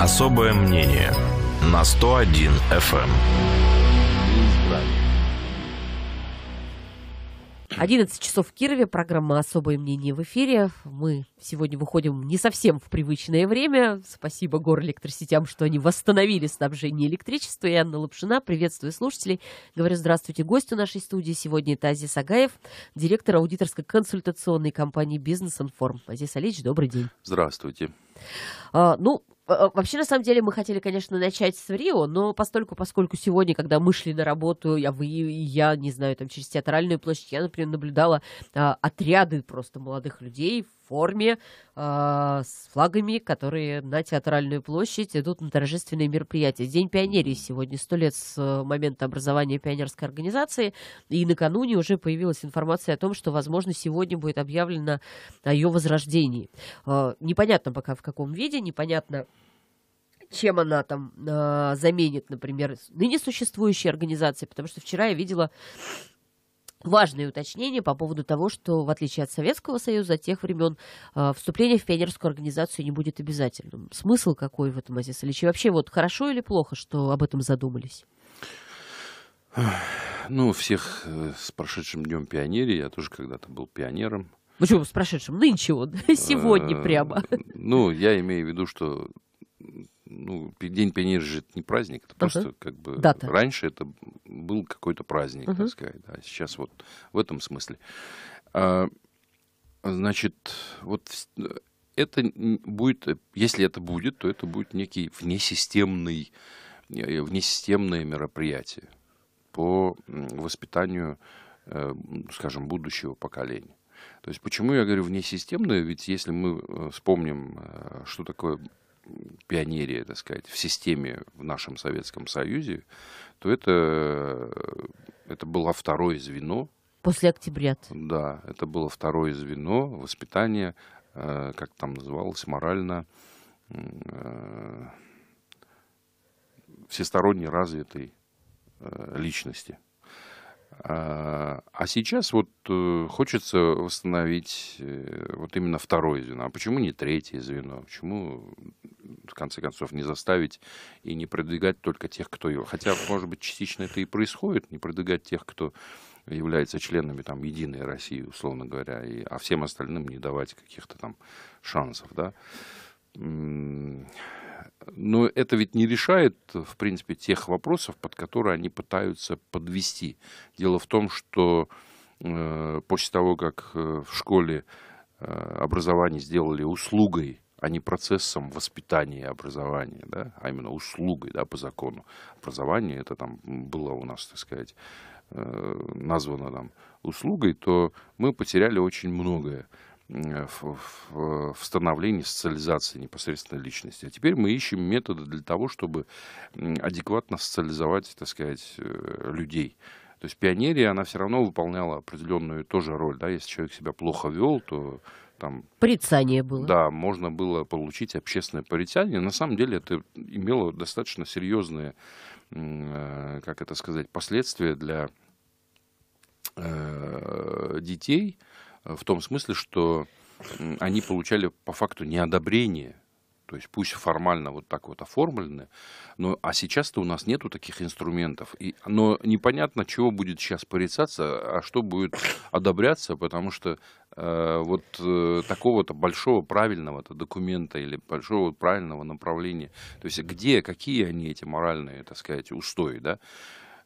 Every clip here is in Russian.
Особое мнение на 101 FM. 11 часов в Кирове, программа «Особое мнение» в эфире. Мы сегодня выходим не совсем в привычное время. Спасибо горэлектросетям, что они восстановили снабжение электричества. Я Анна Лапшина, приветствую слушателей. Говорю здравствуйте гостю нашей студии. Сегодня это Азиз Агаев, директор аудиторской консультационной компании «Бизнес Информ». Азиз Алич, добрый день. Здравствуйте. А, ну, а, а, вообще, на самом деле, мы хотели, конечно, начать с Рио, но постольку, поскольку сегодня, когда мы шли на работу, я, вы, я не знаю, там через театральную площадь, я, например, наблюдала а, отряды просто молодых людей форме, э, с флагами, которые на театральную площадь идут на торжественные мероприятия. День пионерии сегодня, сто лет с э, момента образования пионерской организации, и накануне уже появилась информация о том, что, возможно, сегодня будет объявлено о ее возрождении. Э, непонятно пока в каком виде, непонятно чем она там э, заменит, например, ныне ну, существующие организации, потому что вчера я видела Важное уточнение по поводу того, что, в отличие от Советского Союза, от тех времен э, вступление в пионерскую организацию не будет обязательным. Смысл какой в этом, Азиз Ильич? И вообще, вот хорошо или плохо, что об этом задумались? Ну, всех э, с прошедшим днем пионерии. Я тоже когда-то был пионером. Почему ну с прошедшим? Нынче он, сегодня э, прямо. Ну, я имею в виду, что ну, День пионера же это не праздник, это uh-huh. просто как бы... Дата. Раньше это был какой-то праздник, uh-huh. так сказать, да, сейчас вот в этом смысле. А, значит, вот это будет, если это будет, то это будет некий внесистемный, э, внесистемное мероприятие по воспитанию, э, скажем, будущего поколения. То есть почему я говорю внесистемное? Ведь если мы э, вспомним, что такое пионерия, так сказать, в системе в нашем Советском Союзе, то это, это было второе звено. После октября. Да, это было второе звено воспитания, э, как там называлось, морально э, всесторонне развитой э, личности. А, а сейчас вот э, хочется восстановить э, вот именно второе звено. А почему не третье звено? Почему, в конце концов, не заставить и не продвигать только тех, кто его... Хотя, может быть, частично это и происходит, не продвигать тех, кто является членами там Единой России, условно говоря, и, а всем остальным не давать каких-то там шансов, да? но это ведь не решает, в принципе, тех вопросов, под которые они пытаются подвести. Дело в том, что э, после того, как э, в школе э, образование сделали услугой, а не процессом воспитания и образования, да, а именно услугой да, по закону. Образование это там было у нас, так сказать, э, названо там услугой, то мы потеряли очень многое в, э, в, э, в становлении социализации непосредственно личности. А теперь мы ищем методы для того, чтобы адекватно социализовать, так сказать, э, людей. То есть пионерия, она все равно выполняла определенную тоже роль. Да? Если человек себя плохо вел, то там... Порицание было. Да, можно было получить общественное порицание. На самом деле это имело достаточно серьезные, как это сказать, последствия для детей, в том смысле, что они получали по факту не одобрение, то есть пусть формально вот так вот оформлены, но а сейчас-то у нас нету таких инструментов. И, но непонятно, чего будет сейчас порицаться, а что будет одобряться, потому что э, вот э, такого-то большого правильного-то документа или большого правильного направления, то есть где, какие они эти моральные, так сказать, устои, да,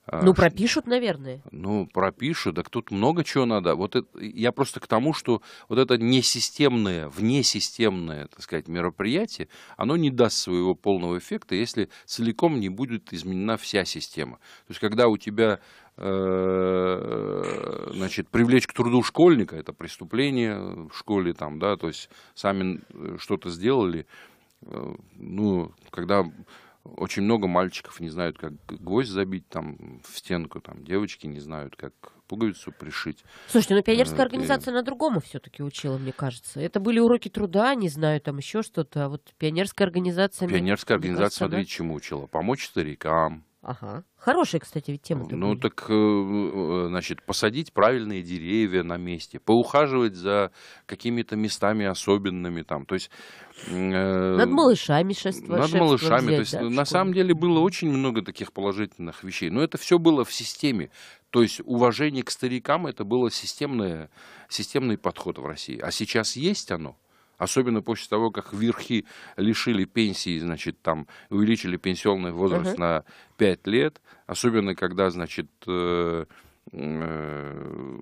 а, ну, пропишут, наверное. Ну, пропишут, так тут много чего надо. Вот это, я просто к тому, что вот это несистемное, внесистемное, так сказать, мероприятие, оно не даст своего полного эффекта, если целиком не будет изменена вся система. То есть, когда у тебя э, значит, привлечь к труду школьника, это преступление в школе, там, да, то есть сами э, что-то сделали, э, ну, когда очень много мальчиков не знают, как гвоздь забить там в стенку, там девочки не знают, как пуговицу пришить. Слушайте, ну э, пионерская организация и... на другому все-таки учила, мне кажется. Это были уроки труда, не знаю, там еще что-то. А вот пионерская организация... Пионерская организация, кажется, смотри, да? чему учила. Помочь старикам, Ага. Хорошая, кстати, ведь тема. Ну, были. так, э, э, значит, посадить правильные деревья на месте, поухаживать за какими-то местами особенными там. То есть... Э, над малышами шествовать. Над малышами. Взять, то есть, да, на самом деле, было очень много таких положительных вещей. Но это все было в системе. То есть, уважение к старикам, это было системное, системный подход в России. А сейчас есть оно? особенно после того, как верхи лишили пенсии, значит, там увеличили пенсионный возраст uh на 5 лет, особенно когда, значит, э, э,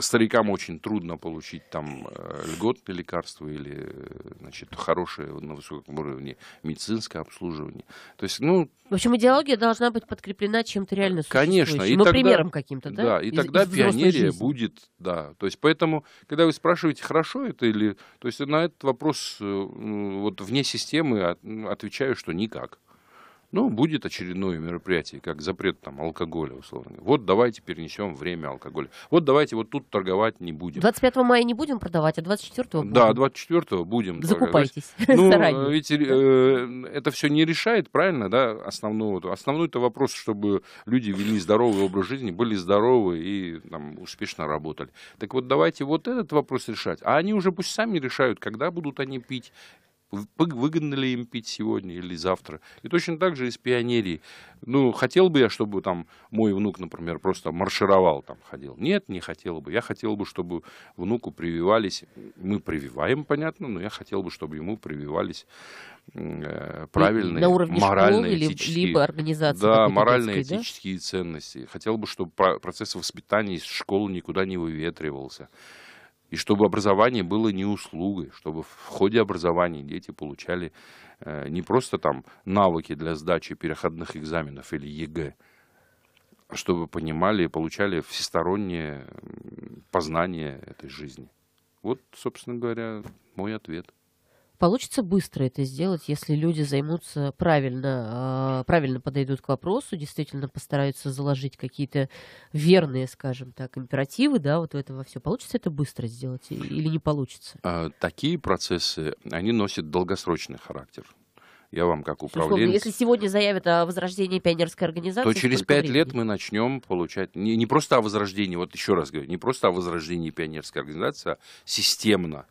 старикам очень трудно получить там э, льготные лекарства или э, значит, хорошее на высоком уровне медицинское обслуживание. То есть, ну, в общем, идеология должна быть подкреплена чем-то реально Конечно. И ну, примером каким-то, да? Да, и из, тогда из пионерия жизни. будет, да. То есть, поэтому, когда вы спрашиваете, хорошо это или... То есть, на этот вопрос э, вот вне системы а, отвечаю, что никак. Ну, будет очередное мероприятие, как запрет там алкоголя, условно. Вот давайте перенесем время алкоголя. Вот давайте вот тут торговать не будем. 25 мая не будем продавать, а 24 будем. Да, 24 будем. Закупайтесь торговать. ну, заранее. Э, ведь э, это все не решает, правильно, да, Основную, основной это вопрос, чтобы люди вели здоровый образ жизни, были здоровы и там, успешно работали. Так вот, давайте вот этот вопрос решать. А они уже пусть сами решают, когда будут они пить выгодно ли им пить сегодня или завтра. И точно так же и с пионерией. Ну, хотел бы я, чтобы там мой внук, например, просто маршировал там, ходил. Нет, не хотел бы. Я хотел бы, чтобы внуку прививались, мы прививаем, понятно, но я хотел бы, чтобы ему прививались э, правильные, на уровне морально школы, этические, либо организации да, морально-этические да? ценности. Хотел бы, чтобы процесс воспитания из школы никуда не выветривался. И чтобы образование было не услугой, чтобы в ходе образования дети получали э, не просто там навыки для сдачи переходных экзаменов или ЕГЭ, а чтобы понимали и получали всестороннее познание этой жизни. Вот, собственно говоря, мой ответ. Получится быстро это сделать, если люди займутся правильно, а, правильно подойдут к вопросу, действительно постараются заложить какие-то верные, скажем так, императивы, да, вот в это все. Получится это быстро сделать или не получится? А, такие процессы, они носят долгосрочный характер. Я вам как управление. Если сегодня заявят о возрождении пионерской организации, то через пять лет мы начнем получать не, не просто о возрождении, вот еще раз говорю, не просто о возрождении пионерской организации, а системно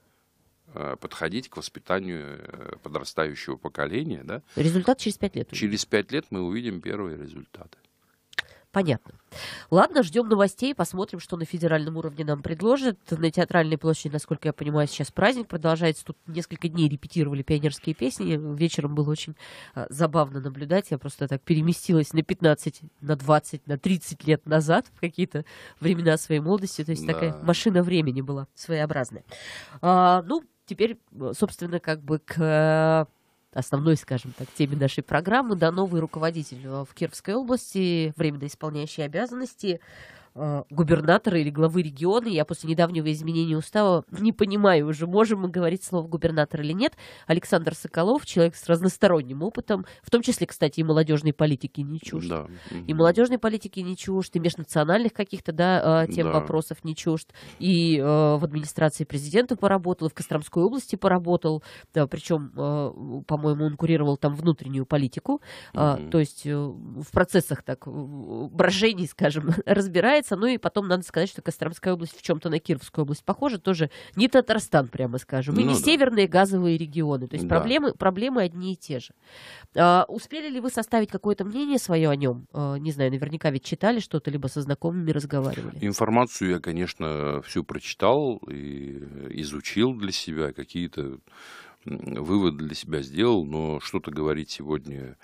Э, подходить к воспитанию э, подрастающего поколения. Да? Результат через пять лет. Через пять лет мы увидим первые результаты. Понятно. Ладно, ждем новостей, посмотрим, что на федеральном уровне нам предложат. На театральной площади, насколько я понимаю, сейчас праздник продолжается. Тут несколько дней репетировали пионерские песни. Вечером было очень э, забавно наблюдать. Я просто так переместилась на 15, на 20, на 30 лет назад в какие-то времена своей молодости. То есть да. такая машина времени была своеобразная. А, ну, теперь, э, собственно, как бы к э, основной, скажем так, теме нашей программы, да, новый руководитель э, в Кировской области, временно исполняющий обязанности Э, губернатора или главы региона. Я после недавнего изменения устава не понимаю уже, можем мы говорить слово губернатор или нет. Александр Соколов, человек с разносторонним опытом, в том числе, кстати, и молодежной политики не чужд. Да. И молодежной политики не чужд, и межнациональных каких-то да, э, тем да. вопросов не чужд. И э, в администрации президента поработал, и в Костромской области поработал. Да, причем, э, по-моему, он курировал там внутреннюю политику. Э, то есть э, в процессах так брожений, скажем, разбирается отличается. Ну и потом надо сказать, что Костромская область в чем-то на Кировскую область похожа. Тоже не Татарстан, прямо скажем. И ну, не да. северные газовые регионы. То есть да. проблемы, проблемы одни и те же. А, успели ли вы составить какое-то мнение свое о нем? А, не знаю, наверняка ведь читали что-то, либо со знакомыми разговаривали. Информацию я, конечно, всю прочитал и изучил для себя какие-то выводы для себя сделал, но что-то говорить сегодня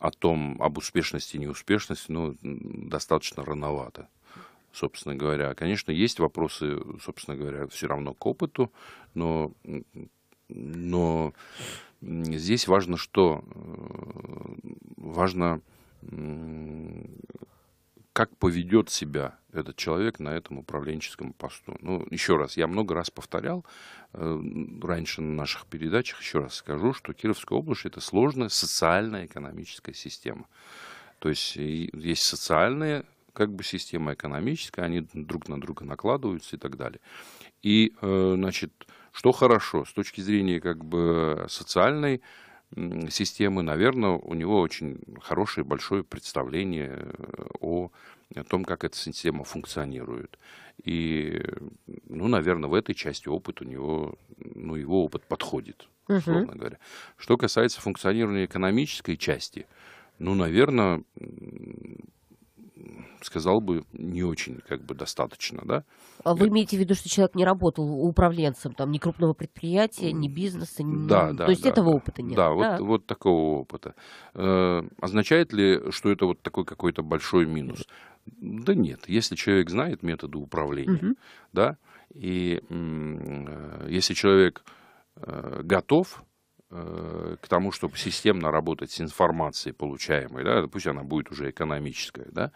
о том, об успешности и неуспешности, ну, достаточно рановато, собственно говоря. Конечно, есть вопросы, собственно говоря, все равно к опыту, но, но здесь важно что? Важно как поведет себя этот человек на этом управленческом посту. Ну, еще раз, я много раз повторял э, раньше на наших передачах, еще раз скажу, что Кировская область – это сложная социально-экономическая система. То есть есть социальная как бы система экономическая, они друг на друга накладываются и так далее. И, э, значит, что хорошо с точки зрения как бы социальной системы, наверное, у него очень хорошее большое представление о, о том, как эта система функционирует. И, ну, наверное, в этой части опыт у него, ну, его опыт подходит, условно Uh -huh. говоря. Что касается функционирования экономической части, ну, наверное, сказал бы, не очень как бы достаточно, да. А вы имеете в виду, что человек не работал управленцем, там, ни крупного предприятия, ни бизнеса, ни... Да, да, То есть да, этого да. опыта нет? Да, да? Вот, вот такого опыта. Э, означает ли, что это вот такой какой-то большой минус? Да нет, если человек знает методы управления, угу. да, и э, если человек э, готов Э, к тому, чтобы системно работать с информацией получаемой, да, пусть она будет уже экономическая, да,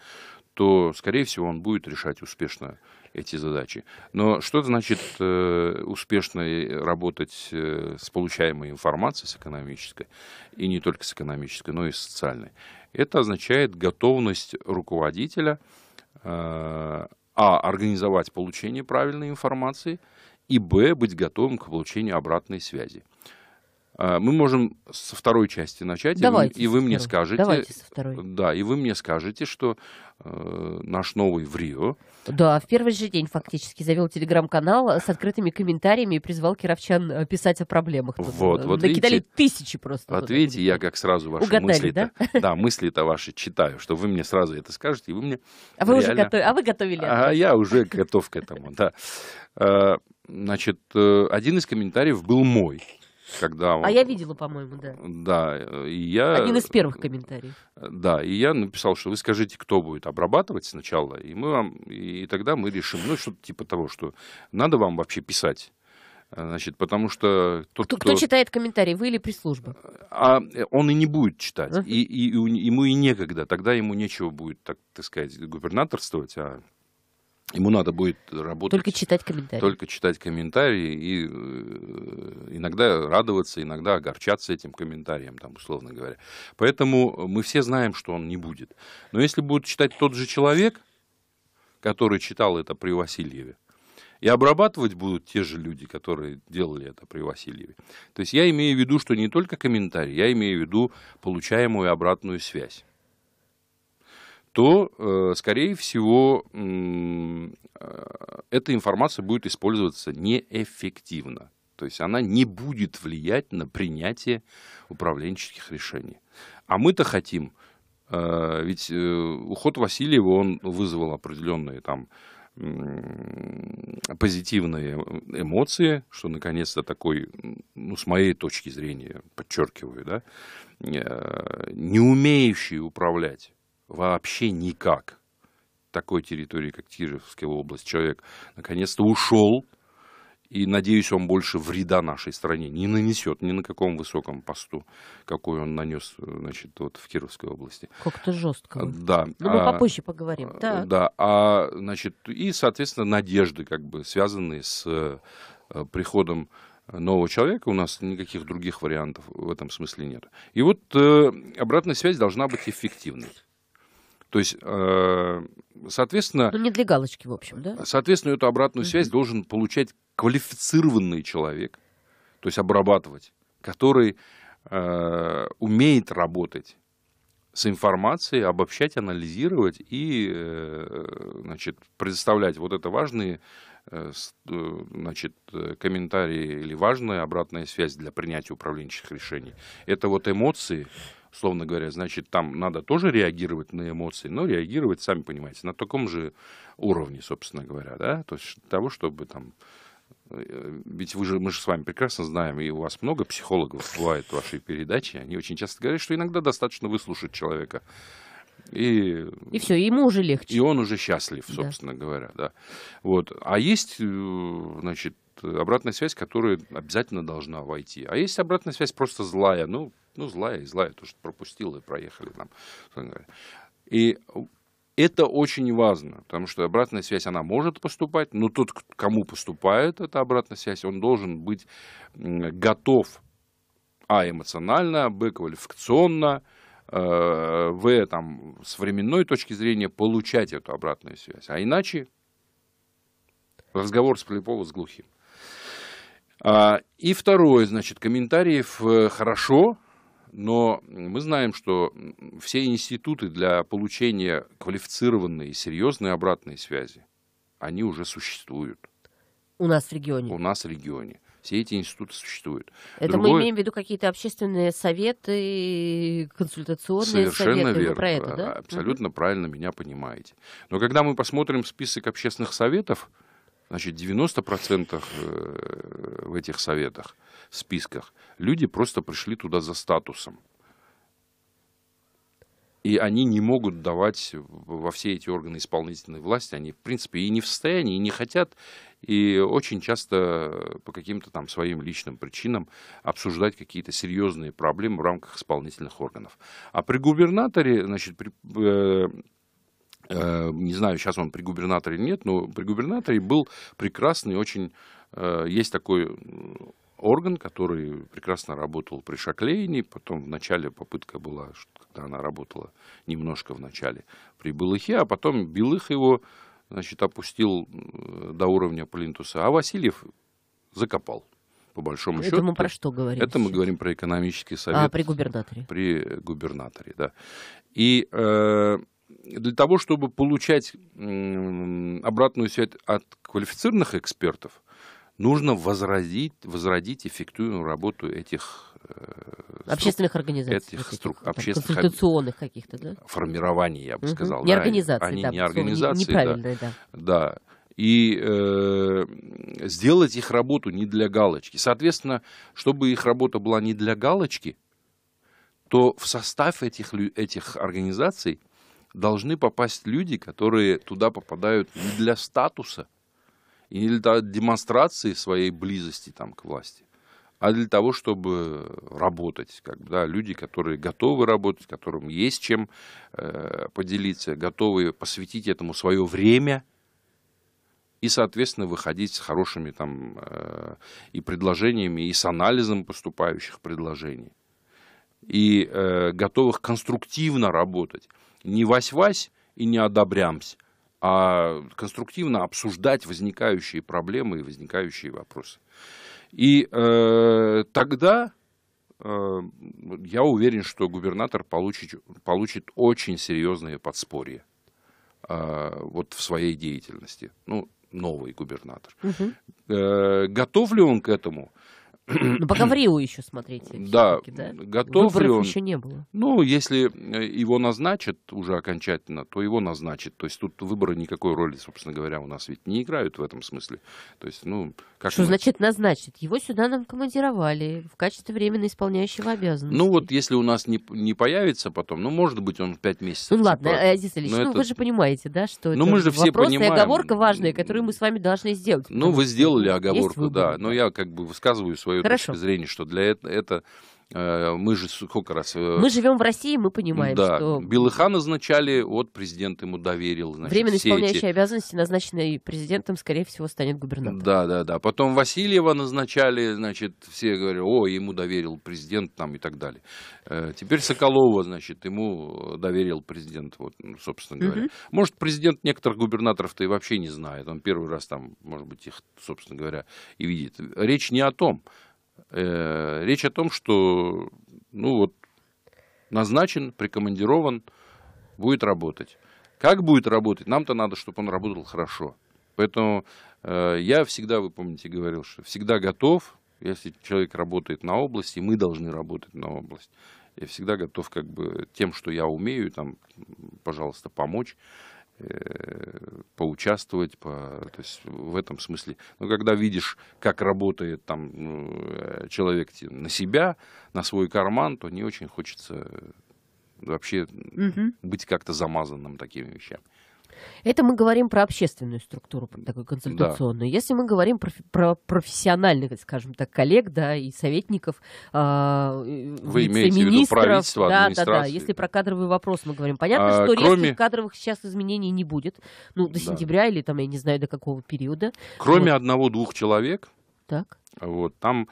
то, скорее всего, он будет решать успешно эти задачи. Но что значит э, успешно э, работать э, с получаемой информацией, с экономической, и не только с экономической, но и с социальной? Это означает готовность руководителя э, а. организовать получение правильной информации, и б. быть готовым к получению обратной связи. А, мы можем со второй части начать, Давайте и вы, и вы мне скажете, Давайте со второй. да, и вы мне скажете, что э, наш новый в Рио. Да, в первый же день фактически завел телеграм-канал с открытыми комментариями и призвал кировчан э, писать о проблемах. вот, э, вот Накидали видите, тысячи просто. Вот видите, я как сразу ваши мысли-то, да? да, мысли-то ваши читаю, что вы мне сразу это скажете, и вы мне. А реально... вы уже готовы, а вы готовили? А я уже готов к этому, да. Э, значит, один из комментариев был мой когда... А я видела, по-моему, да. Да, э, и я... Один из первых э, комментариев. Да, и я написал, что вы скажите, кто будет обрабатывать сначала, и мы вам... И тогда мы решим, ну, что-то типа того, что надо вам вообще писать. Э, значит, потому что тот, кто, кто... кто читает комментарии, вы или пресс-служба? А он и не будет читать, uh-huh. и, и, и ему и некогда. Тогда ему нечего будет, так, так сказать, губернаторствовать, а Ему надо будет работать... Только читать комментарии. Только читать комментарии и э, иногда радоваться, иногда огорчаться этим комментарием, там, условно говоря. Поэтому мы все знаем, что он не будет. Но если будет читать тот же человек, который читал это при Васильеве, и обрабатывать будут те же люди, которые делали это при Васильеве. То есть я имею в виду, что не только комментарий, я имею в виду получаемую обратную связь то, э, скорее всего, э, эта информация будет использоваться неэффективно. То есть она не будет влиять на принятие управленческих решений. А мы-то хотим, э, ведь уход Васильева, он вызвал определенные там позитивные эмоции, что наконец-то такой, ну, с моей точки зрения, подчеркиваю, да, не умеющий управлять вообще никак такой территории, как Кировская область, человек наконец-то ушел, и, надеюсь, он больше вреда нашей стране не нанесет ни на каком высоком посту, какой он нанес значит, вот в Кировской области. Как-то жестко. Да. Ну, мы а, попозже поговорим. Э, так. Да, а, значит, и, соответственно, надежды, как бы, связанные с э, приходом нового человека, у нас никаких других вариантов в этом смысле нет. И вот э, обратная связь должна быть эффективной. То есть, э, соответственно... Ну, не для галочки, в общем, да? Соответственно, эту обратную связь угу. должен получать квалифицированный человек, то есть обрабатывать, который э, умеет работать с информацией, обобщать, анализировать и э, значит, предоставлять вот это важные значит, комментарии или важная обратная связь для принятия управленческих решений. Это вот эмоции, условно говоря, значит, там надо тоже реагировать на эмоции, но реагировать, сами понимаете, на таком же уровне, собственно говоря, да, то есть того, чтобы там э, ведь вы же, мы же с вами прекрасно знаем, и у вас много психологов бывает в вашей передаче, они очень часто говорят, что иногда достаточно выслушать человека. И, и все, ему уже легче. И он уже счастлив, собственно да. говоря, да. Вот. А есть, э, значит, обратная связь, которая обязательно должна войти. А есть обратная связь просто злая, ну, ну, злая и злая, то, что пропустила и проехали там. И это очень важно, потому что обратная связь, она может поступать, но тот, кому поступает эта обратная связь, он должен быть готов, а, эмоционально, б, квалификационно, э, в, там, с временной точки зрения получать эту обратную связь. А иначе разговор с Полипова с глухим. А, и второе, значит, комментариев э, хорошо, но мы знаем, что все институты для получения квалифицированной и серьезной обратной связи, они уже существуют. У нас в регионе. У нас в регионе. Все эти институты существуют. Это Другое... мы имеем в виду какие-то общественные советы, консультационные Совершенно советы. Верно. Вы про это, да? Абсолютно угу. правильно меня понимаете. Но когда мы посмотрим список общественных советов, значит, 90% э, в этих советах списках. Люди просто пришли туда за статусом. И они не могут давать во все эти органы исполнительной власти, они, в принципе, и не в состоянии, и не хотят, и очень часто по каким-то там своим личным причинам обсуждать какие-то серьезные проблемы в рамках исполнительных органов. А при губернаторе, значит, при, э, э, не знаю, сейчас он при губернаторе или нет, но при губернаторе был прекрасный, очень э, есть такой орган, который прекрасно работал при Шаклейне, потом в начале попытка была, когда она работала немножко в начале при Белыхе, а потом Белых его значит, опустил э, до уровня Плинтуса, а Васильев закопал по большому это счету. Это мы про что говорим? Это сейчас? мы говорим про экономический совет. А, при губернаторе. При губернаторе, да. И э, для того, чтобы получать э, обратную связь от квалифицированных экспертов, нужно возродить, возродить эффективную работу этих э, общественных организаций, этих струк, этих, общественных консультационных каких-то, да? формирований, я бы угу. сказал, не да, организации, они да, не организации, неправильные, да, да. да. И э, сделать их работу не для галочки. Соответственно, чтобы их работа была не для галочки, то в состав этих, этих организаций должны попасть люди, которые туда попадают не для статуса, и не для демонстрации своей близости там, к власти, а для того, чтобы работать. Как бы, да, люди, которые готовы работать, которым есть чем э, поделиться, готовы посвятить этому свое время и, соответственно, выходить с хорошими там, э, и предложениями, и с анализом поступающих предложений, и э, готовых конструктивно работать. Не вась-вась и не одобрямся, а конструктивно обсуждать возникающие проблемы и возникающие вопросы. И э, тогда э, я уверен, что губернатор получит, получит очень серьезные подспорья э, вот в своей деятельности. Ну, новый губернатор. Угу. Э, готов ли он к этому? Ну, пока в Рио еще смотрите. Да, да, готов Выборов ли он? еще не было. Ну, если э, его назначат уже окончательно, то его назначат. То есть тут выборы никакой роли, собственно говоря, у нас ведь не играют в этом смысле. То есть, ну, как Что значит назначат? Его сюда нам командировали в качестве временно исполняющего обязанностей. Ну, вот если у нас не, не появится потом, ну, может быть, он в пять месяцев. Ну, ладно, а Азиз Ильич, ну, это... вы же понимаете, да, что ну, мы же все понимаем... оговорка важные, которые мы с вами должны сделать. Ну, вы сделали оговорку, да, но я как бы высказываю свое ее Хорошо. точки зрения, что для этого это э, мы же сколько раз... Э, мы живем в России, мы понимаем, да. что... Белыха назначали, вот президент ему доверил. Значит, Временно исполняющий эти... обязанности, назначенный президентом, скорее всего, станет губернатором. Да, да, да. Потом Васильева назначали, значит, все говорят, о, ему доверил президент там и так далее. Э, теперь Соколова, значит, ему доверил президент, вот, ну, собственно говоря. Угу. Может, президент некоторых губернаторов-то и вообще не знает. Он первый раз там, может быть, их, собственно говоря, и видит. Речь не о том. Э, речь о том, что ну вот, назначен, прикомандирован, будет работать. Как будет работать? Нам-то надо, чтобы он работал хорошо. Поэтому э, я всегда, вы помните, говорил, что всегда готов, если человек работает на области, мы должны работать на область. Я всегда готов как бы тем, что я умею, там, пожалуйста, помочь. Э, поучаствовать, по, то есть в этом смысле. Но когда видишь, как работает там э, человек на себя, на свой карман, то не очень хочется э, вообще угу. быть как-то замазанным такими вещами. Это мы говорим про общественную структуру, такую консультационную. Да. Если мы говорим про, про профессиональных, скажем так, коллег, да, и советников, э, Вы имеете в виду правительство, да, да, да. Если про кадровый вопрос мы говорим, понятно, а, что кроме... резких кадровых сейчас изменений не будет. Ну, до да. сентября или там, я не знаю, до какого периода. Кроме вот. одного-двух человек, так. вот, там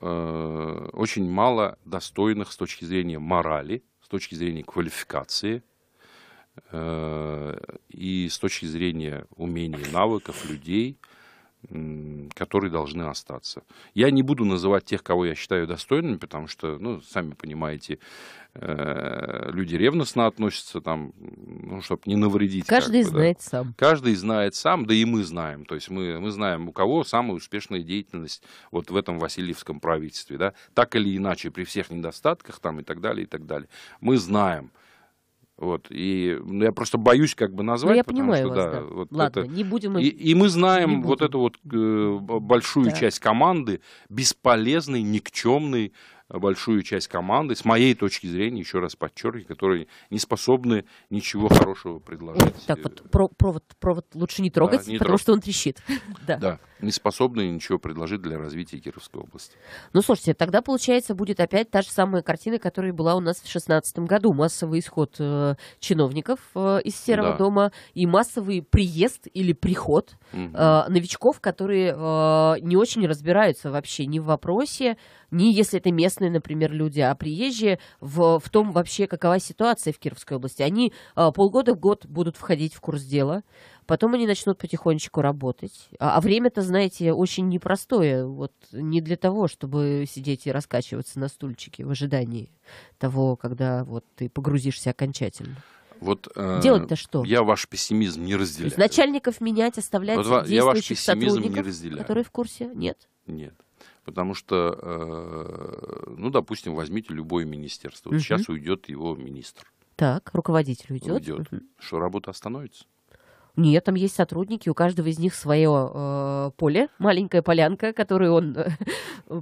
э, очень мало достойных с точки зрения морали, с точки зрения квалификации Э, и с точки зрения умений, навыков людей, которые должны остаться. Я не буду называть тех, кого я считаю достойными, потому что, ну, сами понимаете, э, люди ревностно относятся там, ну, чтобы не навредить. Каждый как бы, знает да. сам. Каждый знает сам, да и мы знаем. То есть мы, мы знаем, у кого самая успешная деятельность вот в этом Васильевском правительстве, да, так или иначе, при всех недостатках там и так далее, и так далее. Мы знаем. Вот, и ну, я просто боюсь как бы назвать, Но ну, я понимаю что, вас, да, да. Вот Ладно, это... не будем... И, и мы знаем вот эту вот э, большую да. часть команды, бесполезной, никчемной, большую часть команды, с моей точки зрения, еще раз подчеркиваю, которые не способны ничего хорошего предложить. Вот так вот, провод, провод лучше не трогать, да, не потому трогать. что он трещит. да. да не способны ничего предложить для развития Кировской области. Ну, слушайте, тогда, получается, будет опять та же самая картина, которая была у нас в 2016 году. Массовый исход э, чиновников э, из Серого да. дома и массовый приезд или приход угу. э, новичков, которые э, не очень разбираются вообще ни в вопросе, ни если это местные, например, люди, а приезжие в, в том вообще, какова ситуация в Кировской области. Они э, полгода в год будут входить в курс дела, Потом они начнут потихонечку работать. А, а время-то, знаете, очень непростое. Вот не для того, чтобы сидеть и раскачиваться на стульчике в ожидании того, когда вот ты погрузишься окончательно. Вот, э, Делать-то что? Я ваш пессимизм не разделяю. То есть начальников менять, оставлять вот, я ваш пессимизм не разделяю. которые в курсе? Нет? Нет. Потому что, э, ну, допустим, возьмите любое министерство. Вот угу. Сейчас уйдет его министр. Так, руководитель уйдет. Уйдет. Угу. Что, работа остановится? Нет, там есть сотрудники, у каждого из них свое э, поле, маленькая полянка, которую он э,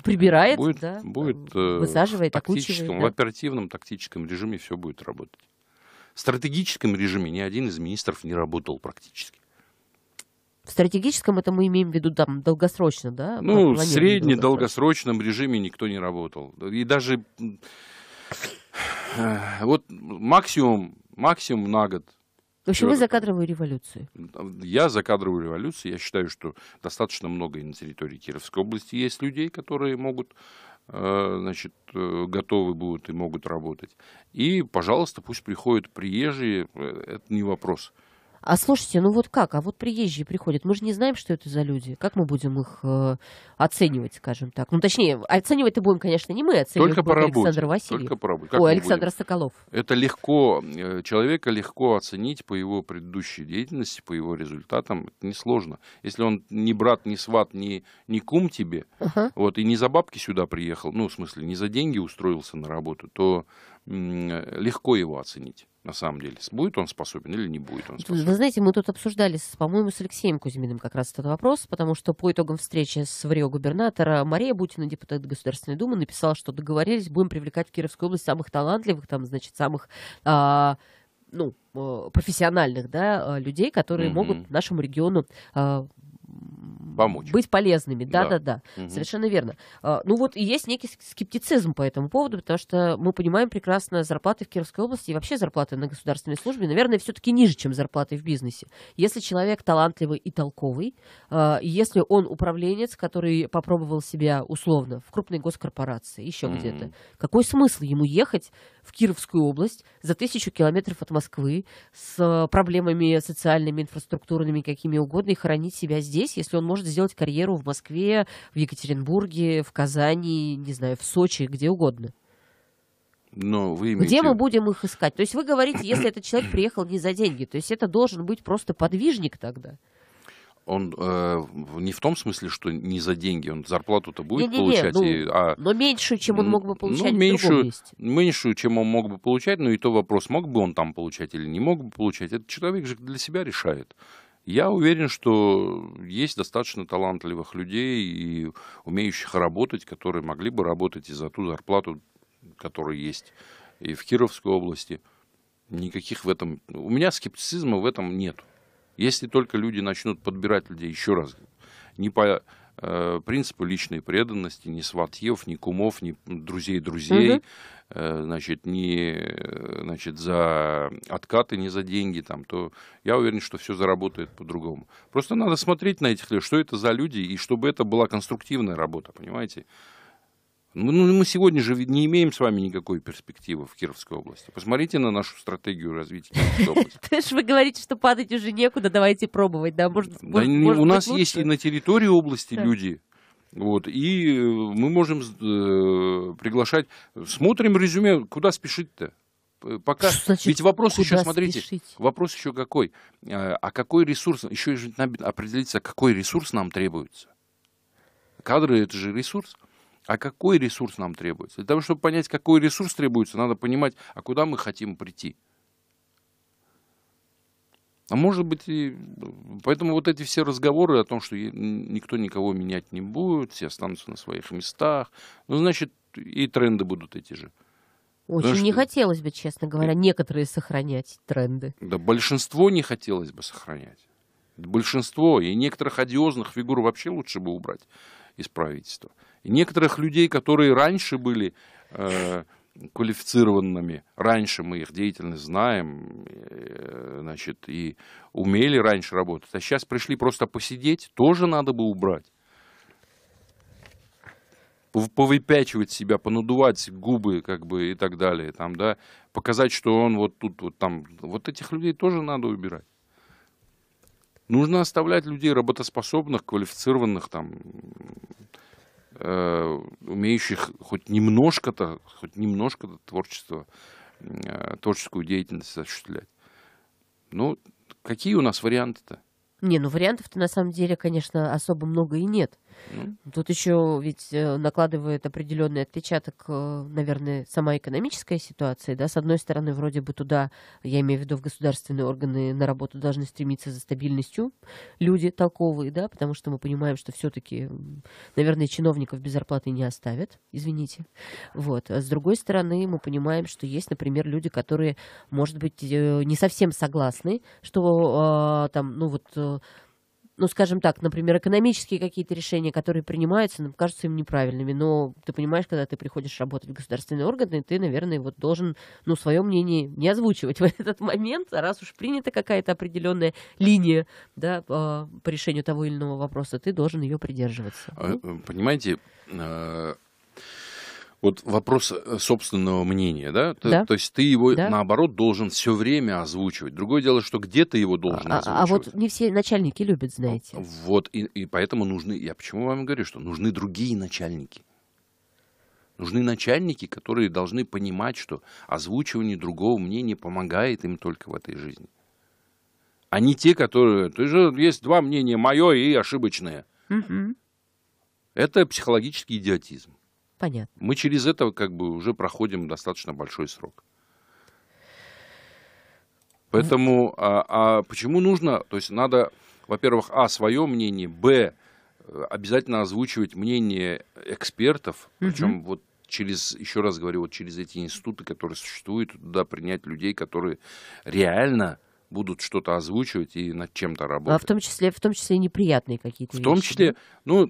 прибирает, будет, да, будет, там, э, э, высаживает, в тактическом, да. в оперативном тактическом режиме все будет работать. В стратегическом режиме ни один из министров не работал практически. В стратегическом это мы имеем в виду там долгосрочно, да? Ну, в средне режиме никто не работал. И даже вот максимум, максимум на год в общем, вы за кадровую революцию. Ну, я за кадровую революцию. Я считаю, что достаточно много и на территории Кировской области есть людей, которые могут э, значит, э, готовы будут и могут работать. И, пожалуйста, пусть приходят приезжие, э, это не вопрос. А слушайте, ну вот как? А вот приезжие приходят. Мы же не знаем, что это за люди. Как мы будем их э, оценивать, скажем так? Ну, точнее, оценивать-то будем, конечно, не мы, а оценивать Только по работе. Александр Васильев. Только по работе. Как Ой, Александр будем? Соколов. Это легко, э, человека легко оценить по его предыдущей деятельности, по его результатам. Это несложно. Если он не брат, не сват, не, не кум тебе, uh-huh. вот, и не за бабки сюда приехал, ну, в смысле, не за деньги устроился на работу, то легко его оценить на самом деле. Будет он способен или не будет он способен? Вы знаете, мы тут обсуждали, по-моему, с Алексеем Кузьминым как раз этот вопрос, потому что по итогам встречи с врио губернатора Мария Бутина, депутат Государственной Думы, написала, что договорились, будем привлекать в Кировскую область самых талантливых, там, значит, самых... А, ну, э, профессиональных, да, э, людей, которые mm-hmm. могут нашему региону а, Помочь. быть полезными. Да-да-да, угу. совершенно верно. А, ну вот и есть некий скептицизм по этому поводу, потому что мы понимаем прекрасно зарплаты в Кировской области и вообще зарплаты на государственной службе, наверное, все-таки ниже, чем зарплаты в бизнесе. Если человек талантливый и толковый, а, если он управленец, который попробовал себя условно в крупной госкорпорации, еще mm где-то, какой смысл ему ехать в Кировскую область за тысячу километров от Москвы с а, проблемами социальными, инфраструктурными, какими угодно, и хранить себя здесь, если он он может сделать карьеру в Москве, в Екатеринбурге, в Казани, не знаю, в Сочи, где угодно. Но вы имеете... Где мы будем их искать? То есть вы говорите, если этот человек приехал не за деньги, то есть это должен быть просто подвижник тогда. Он э, не в том смысле, что не за деньги, он зарплату-то будет не, не, не, получать. Ну, и, а, но меньшую, чем он мог бы ну, получать ну, меньшую, Меньшую, чем он мог бы получать, но и то вопрос, мог бы он там получать или не мог бы получать, этот человек же для себя решает. Я уверен, что есть достаточно талантливых людей и умеющих работать, которые могли бы работать и за ту зарплату, которая есть и в Кировской области. Никаких в этом... У меня скептицизма в этом нет. Если только люди начнут подбирать людей, еще раз, не по Э, принципу личной преданности, ни сватьев, ни кумов, ни друзей друзей, угу. значит, ни э, значит, за откаты, не за деньги, там, то я уверен, что все заработает по-другому. Просто надо смотреть на этих людей, что это за люди, и чтобы это была конструктивная работа, понимаете? Ну, ну, мы сегодня же не имеем с вами никакой перспективы в Кировской области. Посмотрите на нашу стратегию развития Кировской области. То есть вы говорите, что падать уже некуда, давайте пробовать, да? Может, у нас есть и на территории области люди, вот, и э, мы можем э, приглашать. Смотрим резюме, куда спешить-то? пока. значит, Ведь вопрос еще, смотрите, спешить? вопрос еще какой? Э, а какой ресурс? Еще определиться, какой ресурс нам требуется. Кадры это же ресурс. А какой ресурс нам требуется? Для того, чтобы понять, какой ресурс требуется, надо понимать, а куда мы хотим прийти. А может быть, и... поэтому вот эти все разговоры о том, что никто никого менять не будет, все останутся на своих местах, ну, значит, и тренды будут эти же. Очень Потому не что... Э, хотелось бы, честно говоря, некоторые сохранять тренды. Да, большинство не хотелось бы сохранять. Большинство, и некоторых одиозных фигур вообще лучше бы убрать из правительства некоторых людей, которые раньше были э, квалифицированными, раньше мы их деятельность знаем, э, значит, и умели раньше работать, а сейчас пришли просто посидеть, тоже надо бы убрать. Повыпячивать себя, понадувать губы, как бы, и так далее, там, да, показать, что он вот тут, вот там, вот этих людей тоже надо убирать. Нужно оставлять людей работоспособных, квалифицированных, там, Э, умеющих хоть немножко-то, хоть немножко-то творчество, э, творческую деятельность осуществлять. Ну, какие у нас варианты-то? Не, ну вариантов-то на самом деле, конечно, особо много и нет. Mm. Тут еще ведь э, накладывает определенный отпечаток, э, наверное, сама экономическая ситуация. Да? С одной стороны, вроде бы туда, я имею в виду в государственные органы, на работу должны стремиться за стабильностью люди толковые, да, потому что мы понимаем, что все-таки, наверное, чиновников без зарплаты не оставят, извините. Вот. А с другой стороны, мы понимаем, что есть, например, люди, которые, может быть, э, не совсем согласны, что а, там, ну вот ну, скажем так, например, экономические какие-то решения, которые принимаются, нам кажутся им неправильными. Но ты понимаешь, когда ты приходишь работать в государственные органы, ты, наверное, вот должен, ну, свое мнение не озвучивать в этот момент, а раз уж принята какая-то определенная линия, да, а, по решению того или иного вопроса, ты должен ее придерживаться. А, э, понимаете, а, вот вопрос э, собственного мнения, да? да. То есть ты его, да. наоборот, должен все время озвучивать. Другое дело, что где ты его должен а, озвучивать. А вот не все начальники любят, знаете. А, вот, и, и поэтому нужны, я почему вам говорю, что нужны другие начальники. Нужны начальники, которые должны понимать, что озвучивание другого мнения помогает им только в этой жизни. А не те, которые... То есть, есть два мнения, мое и ошибочное. Угу. Это психологический идиотизм. Понятно. Мы через это как бы уже проходим достаточно большой срок. Поэтому, а, а почему нужно, то есть надо, во-первых, а, свое мнение, б, э, обязательно озвучивать мнение экспертов, причем угу. вот через, еще раз говорю, вот через эти институты, которые существуют, туда принять людей, которые реально будут что-то озвучивать и над чем-то работать. А в том числе, в том числе неприятные какие-то. В том числе, ну,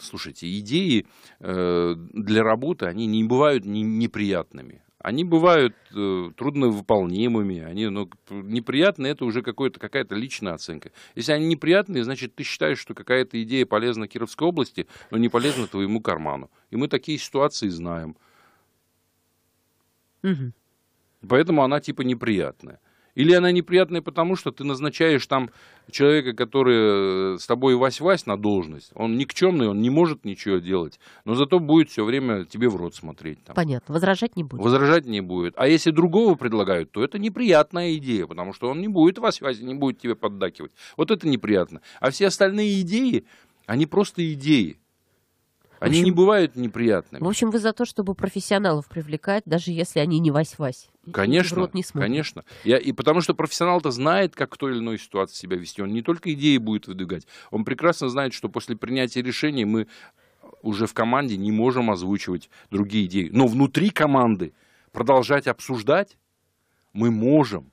слушайте, идеи э, для работы они не бывают не, неприятными. Они бывают э, трудновыполнимыми, они, но ну, неприятные это уже какая-то личная оценка. Если они неприятные, значит, ты считаешь, что какая-то идея полезна Кировской области, но не полезна твоему карману. И мы такие ситуации знаем. Угу. Поэтому она типа неприятная. Или она неприятная потому, что ты назначаешь там человека, который э, с тобой вась-вась на должность. Он никчемный, он не может ничего делать, но зато будет все время тебе в рот смотреть. Там. Понятно, возражать не будет. Возражать не будет. А если другого предлагают, то это неприятная идея, потому что он не будет вась-вась, не будет тебе поддакивать. Вот это неприятно. А все остальные идеи, они просто идеи. Они общем, не бывают неприятными. В общем, вы за то, чтобы профессионалов привлекать, даже если они не вась-вась. Конечно, рот не смотрят. конечно. Я, и потому что профессионал-то знает, как в той или иной ситуации себя вести. Он не только идеи будет выдвигать, он прекрасно знает, что после принятия решения мы уже в команде не можем озвучивать другие идеи. Но внутри команды продолжать обсуждать мы можем.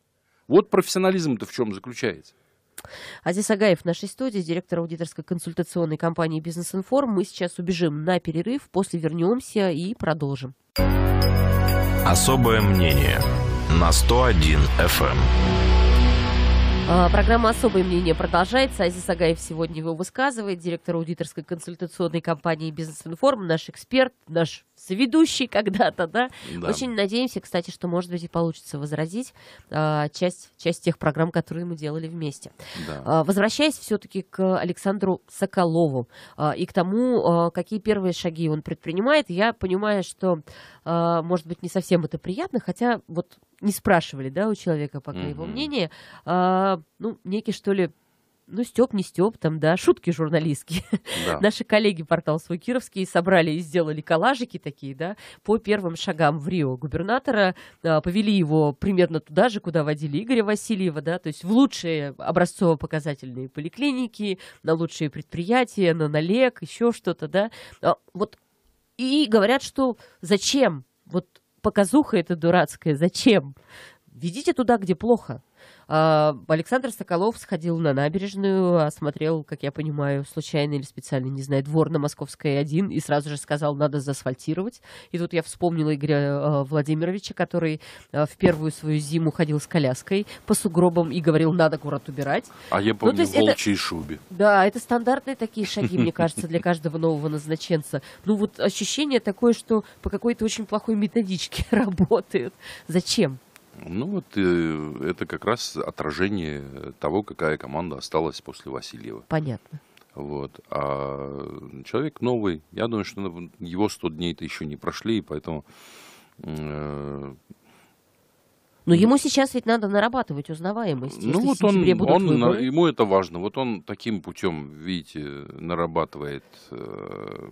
Вот профессионализм-то в чем заключается. Азиз Агаев в нашей студии, директор аудиторской консультационной компании «Бизнес-информ». Мы сейчас убежим на перерыв, после вернемся и продолжим. Особое мнение на 101 FM. Эм. А, программа «Особое мнение» продолжается. Азиз Агаев сегодня его высказывает, директор аудиторской консультационной компании «Бизнес-информ», наш эксперт, наш с ведущей когда-то, да? да? Очень надеемся, кстати, что, может быть, и получится возразить э, часть, часть тех программ, которые мы делали вместе. Да. Э, возвращаясь все-таки к Александру Соколову э, и к тому, э, какие первые шаги он предпринимает, я понимаю, что, э, может быть, не совсем это приятно, хотя вот не спрашивали, да, у человека пока mm-hmm. его мнение, э, ну, некий, что ли, ну, Степ, не Степ, там, да, шутки журналистские. Да. Наши коллеги портал «Свой Кировский» собрали и сделали коллажики такие, да, по первым шагам в Рио губернатора, а, повели его примерно туда же, куда водили Игоря Васильева, да, то есть в лучшие образцово-показательные поликлиники, на лучшие предприятия, на налег, еще что-то, да. А, вот и говорят, что зачем? Вот показуха эта дурацкая, зачем? Ведите туда, где плохо. А, Александр Соколов сходил на набережную, осмотрел, как я понимаю, случайно или специально, не знаю, двор на Московской 1 и сразу же сказал, надо заасфальтировать. И тут я вспомнила Игоря э, Владимировича, который э, в первую свою зиму ходил с коляской по сугробам и говорил, надо город убирать. А я ну, помню ну, в волчьей это... шубе. Да, это стандартные такие шаги, мне кажется, для каждого нового назначенца. Ну вот ощущение такое, что по какой-то очень плохой методичке работают. Зачем? Ну вот э, это как раз отражение того, какая команда осталась после Васильева. Понятно. Вот. А человек новый, я думаю, что его 100 дней-то еще не прошли, и поэтому... Э, но ему сейчас ведь надо нарабатывать узнаваемость. Ну вот он, он выборы. ему это важно. Вот он таким путем, видите, нарабатывает э,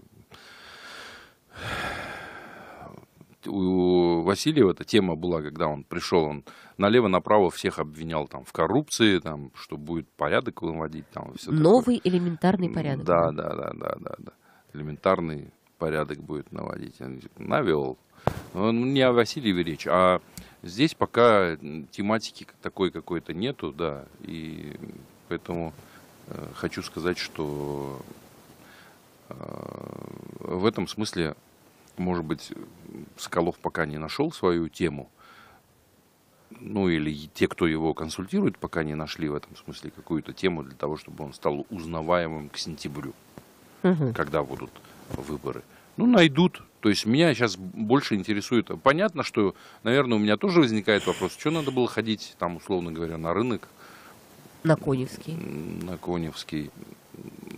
у Васильева эта тема была, когда он пришел, он налево-направо всех обвинял там в коррупции, там, что будет порядок выводить. Там, все Новый такое. элементарный порядок. Да, да, да, да, да, да. Элементарный порядок будет наводить. Навел. Но не о Васильеве речь, а здесь пока тематики такой какой-то нету, да, и поэтому э, хочу сказать, что э, в этом смысле может быть, Соколов пока не нашел свою тему, ну или те, кто его консультирует, пока не нашли в этом смысле какую-то тему для того, чтобы он стал узнаваемым к сентябрю, угу. когда будут выборы. Ну, найдут. То есть меня сейчас больше интересует. Понятно, что, наверное, у меня тоже возникает вопрос, что надо было ходить, там, условно говоря, на рынок, на Коневский. На Коневский.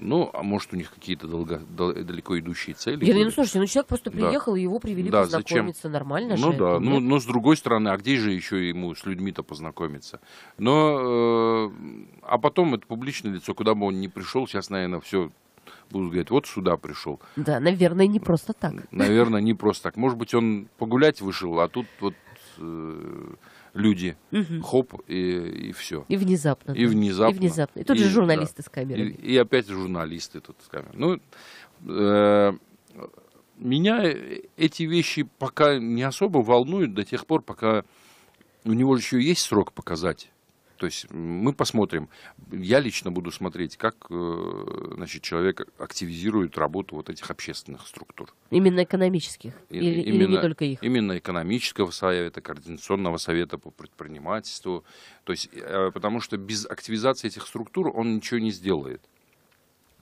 Ну, а может, у них какие-то долго, далеко идущие цели. Я, были. ну, слушайте, ну, человек просто приехал, да. его привели да, познакомиться. Зачем? Нормально ну, же. Да. Ну, но ну, с другой стороны, а где же еще ему с людьми-то познакомиться? Но, э, а потом это публичное лицо, куда бы он ни пришел, сейчас, наверное, все будут говорить, вот сюда пришел. Да, наверное, не просто так. Наверное, не просто так. Может быть, он погулять вышел, а тут вот Э, люди, угу. хоп, и, и все. И внезапно. И внезапно. И внезапно. И тут и, же журналисты да. с камерами. И, и опять журналисты тут с камерами. Ну, э, меня эти вещи пока не особо волнуют до тех пор, пока у него еще есть срок показать. То есть мы посмотрим, я лично буду смотреть, как э, значит, человек активизирует работу вот этих общественных структур. Именно экономических? И, или, именно, или не только их? Именно экономического совета, координационного совета по предпринимательству. То есть, э, потому что без активизации этих структур он ничего не сделает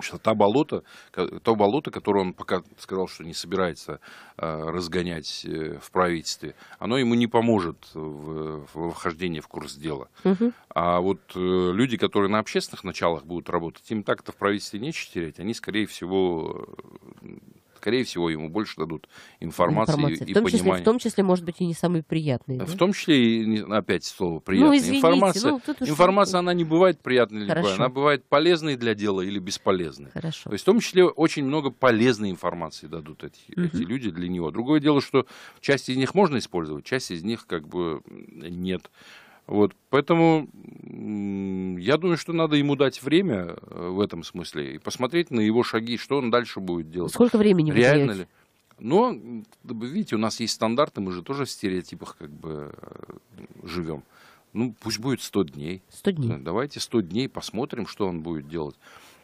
что та болото, то болото, которое он пока сказал, что не собирается а, разгонять э, в правительстве, оно ему не поможет в, в вхождении в курс дела. Угу. А вот э, люди, которые на общественных началах будут работать, им так-то в правительстве нечего терять, они, скорее всего, Скорее всего, ему больше дадут информации, информации. и в том понимания. Числе, в том числе, может быть, и не самые приятные. Да? В том числе, и, опять слово ну, приятная. Ну, извините, информация, ну, информация что-то... она не бывает приятной или любая. Она бывает полезной для дела или бесполезной. Хорошо. То есть в том числе очень много полезной информации дадут эти, угу. эти люди для него. Другое дело, что часть из них можно использовать, часть из них как бы нет. Вот, поэтому я думаю, что надо ему дать время э, в этом смысле и посмотреть на его шаги, что он дальше будет делать. Сколько времени Реально ли? Но, видите, у нас есть стандарты, мы же тоже в стереотипах как бы э, живем. Ну, пусть будет 100 дней. 100 дней. Давайте 100 дней посмотрим, что он будет делать.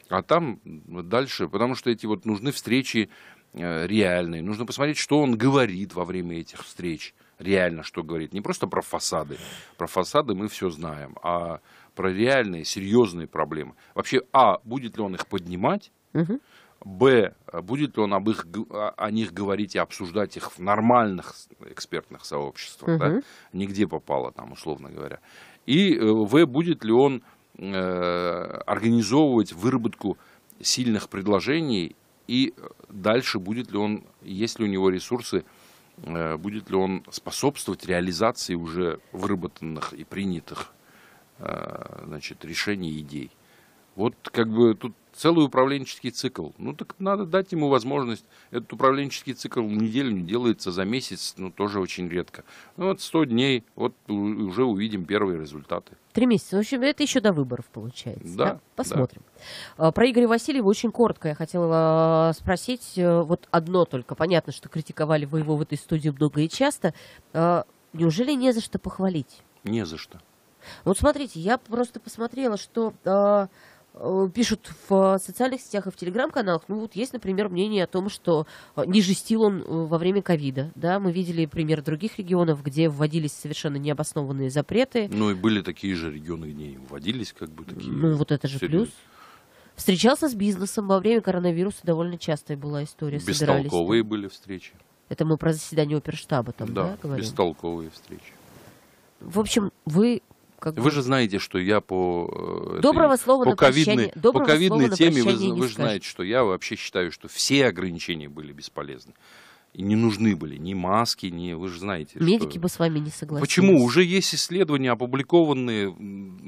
А там дальше, потому что эти вот нужны встречи э, реальные. Нужно посмотреть, что он говорит во время этих встреч реально что говорит. Не просто про фасады. Про фасады мы все знаем, а про реальные, серьезные проблемы. Вообще, а, будет ли он их поднимать? Б. Будет ли он об их, о них говорить и обсуждать их в нормальных экспертных сообществах, да? нигде попало там, условно говоря. И э, В. Будет ли он э, организовывать выработку сильных предложений и э, дальше будет ли он, есть ли у него ресурсы Э, будет ли он способствовать реализации уже выработанных и принятых э, значит, решений и идей. Вот как бы тут целый управленческий цикл. Ну так надо дать ему возможность. Этот управленческий цикл неделю не делается, за месяц, ну тоже очень редко. Ну вот 100 дней, вот уже увидим первые результаты. Три месяца. В общем, это еще до выборов получается. Да. да? Посмотрим. Да. Про Игоря Васильева очень коротко я хотела а, спросить. Э, вот одно только. Понятно, что критиковали вы его в этой студии много и часто. А, неужели не за что похвалить? Не за что. Вот смотрите, я просто посмотрела, что а, Э, пишут в социальных сетях и в телеграм-каналах. Ну вот есть, например, мнение о том, что э, не жестил он э, во время ковида. Да, мы видели пример других регионов, где вводились совершенно необоснованные запреты. Ну и были такие же регионы, где вводились как бы такие. Ну вот это же серьезные. плюс. Встречался с бизнесом во время коронавируса довольно частая была история. Бестолковые там. были встречи. Это мы про заседание оперштаба там, да, да говорим? бестолковые встречи. В общем, вы как вы же знаете, что я по... Э, доброго слова по ковидной, по ковидной слова теме вы, вы знаете, что я вообще считаю, что все ограничения были бесполезны. И не нужны были ни маски, ни... Вы же знаете, Медики что... бы с вами не согласились. Почему? Уже есть исследования, опубликованные,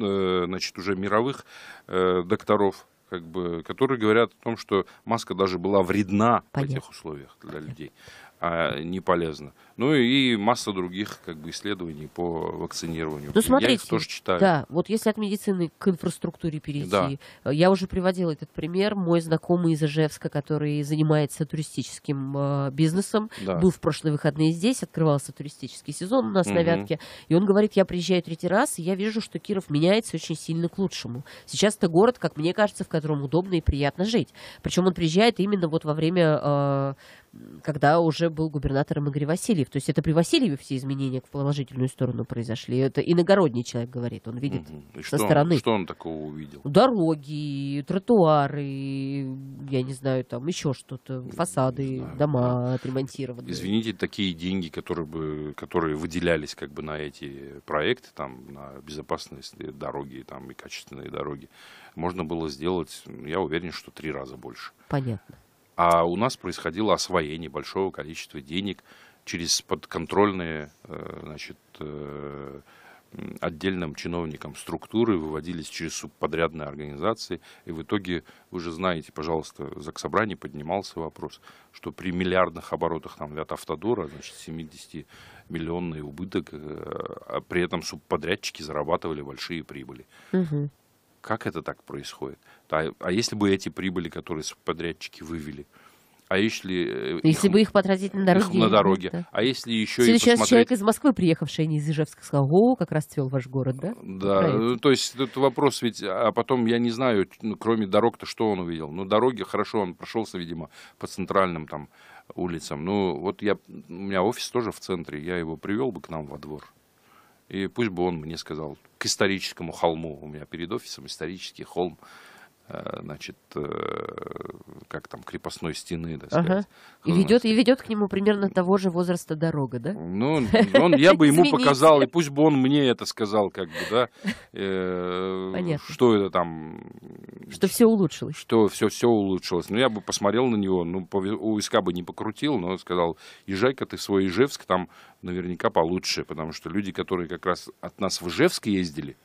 э, значит, уже мировых э, докторов, как бы, которые говорят о том, что маска даже была вредна Понятно. в этих условиях для Понятно. людей, а не полезна. Ну и масса других как бы исследований по вакцинированию. Ну, смотрите, я их тоже читаю. Да, вот если от медицины к инфраструктуре перейти. Да. Э, я уже приводила этот пример. Мой знакомый из Ижевска, который занимается туристическим э, бизнесом, да. был в прошлые выходные здесь, открывался туристический сезон у нас угу. на Вятке. И он говорит, я приезжаю третий раз, и я вижу, что Киров меняется очень сильно к лучшему. Сейчас это город, как мне кажется, в котором удобно и приятно жить. Причем он приезжает именно вот во время... Э, когда уже был губернатором Игорь Васильев. Васильев. То есть это при Васильеве все изменения в положительную сторону произошли. Это иногородний человек говорит, он видит угу. И со что стороны. Он, что он такого увидел? Дороги, тротуары, я не знаю, там еще что-то, фасады, дома да. отремонтированные. Извините, такие деньги, которые, бы, которые выделялись как бы на эти проекты, там, на безопасность дороги там, и качественные дороги, можно было сделать, я уверен, что три раза больше. Понятно а у нас происходило освоение большого количества денег через подконтрольные э, значит, э, отдельным чиновникам структуры, выводились через субподрядные организации. И в итоге, вы же знаете, пожалуйста, в Заксобрании поднимался вопрос, что при миллиардных оборотах там, для Автодора, значит, 70-миллионный убыток, э, а при этом субподрядчики зарабатывали большие прибыли. Угу. Как это так происходит? А, а если бы эти прибыли, которые субподрядчики вывели, а если... Э, ну, если их, бы их потратить на дороге. Их на ну, дороге. Да. А если еще если и сейчас посмотреть... человек из Москвы, приехавший, а не из Ижевска, сказал, о, как раз расцвел ваш город, да? Да, Правильно. то есть этот вопрос ведь... А потом, я не знаю, ну, кроме дорог-то что он увидел? Ну, дороги, хорошо, он прошелся, видимо, по центральным там улицам. Ну, вот я... У меня офис тоже в центре, я его привел бы к нам во двор. И пусть бы он мне сказал, к историческому холму. У меня перед офисом исторический холм. Э, значит, э, как там, крепостной стены, так сказать. Ага. И ведет, и ведет к нему примерно того же возраста дорога, да? Ну, он, я бы ему показал, и пусть бы он мне это сказал, как бы, да. Э, что это там... Что все улучшилось. Что все, все улучшилось. Ну, я бы посмотрел на него, ну, у виска бы не покрутил, но сказал, езжай-ка ты в свой Ижевск, там наверняка получше, потому что люди, которые как раз от нас в Ижевск ездили,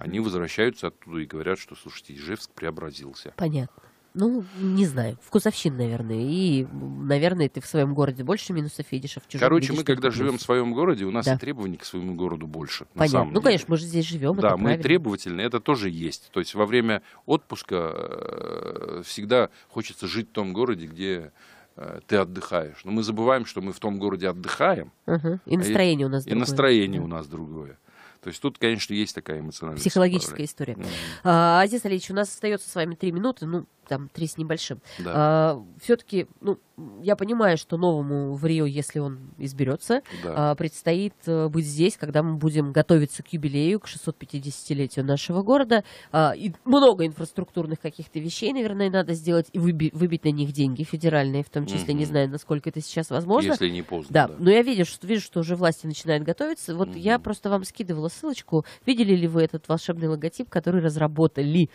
они возвращаются оттуда и говорят, что, слушайте, Ижевск преобразился. Понятно. Ну, не знаю, вкусовщин, наверное. И, наверное, ты в своем городе больше минусов видишь, а в чужом Короче, мы, когда плюс. живем в своем городе, у нас да. и требований к своему городу больше. Понятно. ну, деле. конечно, мы же здесь живем. Да, мы правильно. требовательны, это тоже есть. То есть во время отпуска э, всегда хочется жить в том городе, где э, ты отдыхаешь. Но мы забываем, что мы в том городе отдыхаем. Угу. И настроение и, у нас и другое. И настроение да. у нас другое. То есть тут, конечно, есть такая эмоциональная Психологическая история. mm А, Азиз Алиевич, у нас остается с вами три минуты. Ну, там три с небольшим. Да. А, все-таки, ну, я понимаю, что новому в Рио, если он изберется, да. а, предстоит а, быть здесь, когда мы будем готовиться к юбилею, к 650-летию нашего города. А, и много инфраструктурных каких-то вещей, наверное, надо сделать и выби- выбить на них деньги федеральные, в том числе, угу. не знаю, насколько это сейчас возможно. Если не поздно. Да, да. но я вижу, что, вижу, что уже власти начинают готовиться. Вот угу. я просто вам скидывала ссылочку. Видели ли вы этот волшебный логотип, который разработали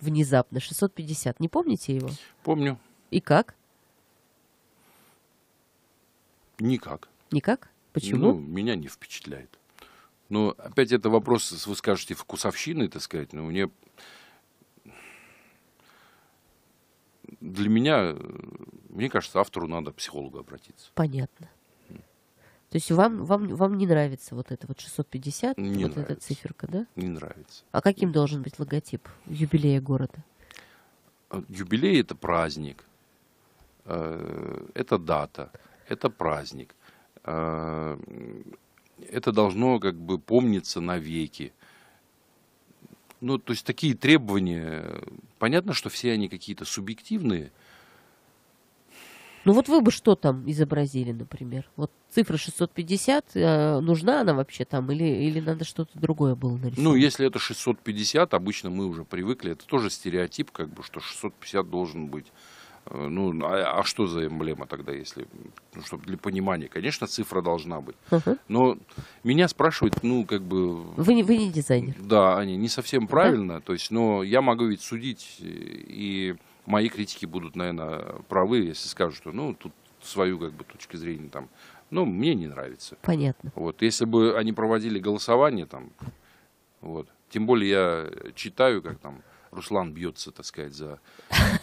внезапно 650. Не помните его? Помню. И как? Никак. Никак? Почему? Ну, меня не впечатляет. Но опять это вопрос, вы скажете, вкусовщины, так сказать, но мне... Для меня, э, мне кажется, автору надо к психологу обратиться. Понятно. То есть вам, вам, вам не нравится вот это вот 650, не вот нравится. эта циферка, да? Не нравится. А каким должен быть логотип юбилея города? А, юбилей – это праздник, э, это дата, это праздник. Э, это должно как бы помниться навеки. Ну, то есть такие требования, понятно, что все они какие-то субъективные – ну вот вы бы что там изобразили, например? Вот цифра 650, э, нужна она вообще там или, или надо что-то другое было нарисовать? Ну, если это 650, обычно мы уже привыкли, это тоже стереотип, как бы, что 650 должен быть. Э, ну, а, а что за эмблема тогда, если, ну, чтобы для понимания, конечно, цифра должна быть. uh Но меня спрашивают, ну, как бы... Вы не, вы не дизайнер. Да, они не совсем правильно, uh то есть, но я могу ведь судить э, и мои критики будут, наверное, правы, если скажут, что, ну, тут свою, как бы, точку зрения, там, ну, мне не нравится. Понятно. Вот, если бы они проводили голосование, там, вот, тем более я читаю, как там, Руслан бьется, так сказать, за...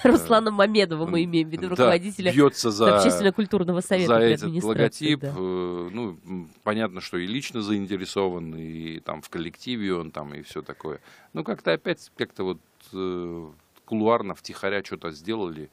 Э, Руслана Мамедова мы имеем в виду, руководителя бьется за, общественно-культурного совета. За этот логотип. Э, ну, понятно, что и лично заинтересован, и там в коллективе он там, и все такое. Ну, как-то опять, как-то вот э, кулуарно, втихаря что-то сделали.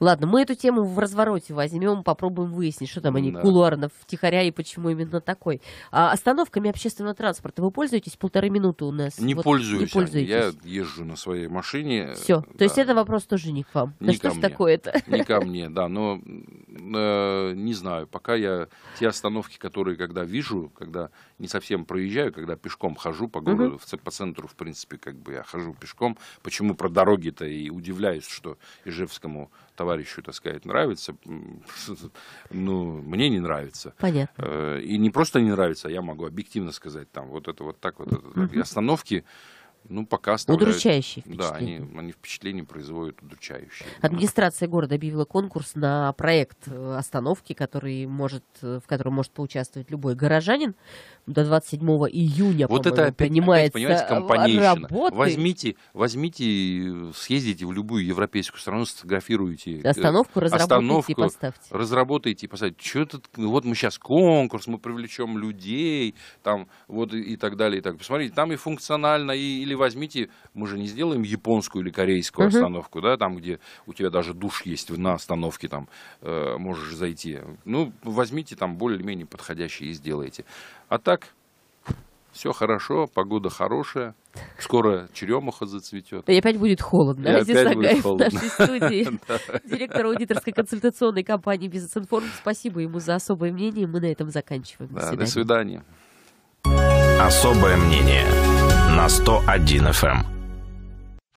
Ладно, мы эту тему в развороте возьмем, попробуем выяснить, что там они да. кулуарно втихаря и почему именно такой. А остановками общественного транспорта вы пользуетесь? Полторы минуты у нас. Не вот, пользуюсь. Не пользуетесь. Я езжу на своей машине. Все. Да. То есть это вопрос тоже не к вам. Не да что ж такое-то? Не ко мне, да. Но э, не знаю. Пока я те остановки, которые когда вижу, когда не совсем проезжаю, когда пешком хожу по городу, угу. по центру, в принципе, как бы я хожу пешком. Почему про дороги-то и удивляюсь, что Ижевскому товарищу, так сказать, нравится, ну, мне не нравится. Понятно. Э, и не просто не нравится, а я могу объективно сказать, там, вот это вот так, вот это, угу. остановки ну, пока оставляют... Удручающие Да, они, они впечатление производят удручающие. Администрация города объявила конкурс на проект э, остановки, который может, э, в котором может поучаствовать любой горожанин. До 27 июня, Вот это опять, принимается опять, понимаете, компанейщина. Работы. Возьмите, возьмите, э, съездите в любую европейскую страну, сфотографируйте. Остановку разработайте остановку, и поставьте. Разработайте и поставьте. Что этот, вот мы сейчас конкурс, мы привлечем людей, там, вот и так далее, и так. Посмотрите, там и функционально, и или возьмите, мы же не сделаем японскую или корейскую угу. остановку, да, там, где у тебя даже душ есть на остановке, там, э, можешь зайти. Ну, возьмите там более-менее подходящие и сделайте. А так, все хорошо, погода хорошая, скоро черемуха зацветет. И опять будет холодно. И Здесь опять будет холодно. в нашей студии. Директор аудиторской консультационной компании «Бизнес-информ». Спасибо ему за особое мнение. Мы на этом заканчиваем. До свидания. Особое мнение на 101 FM.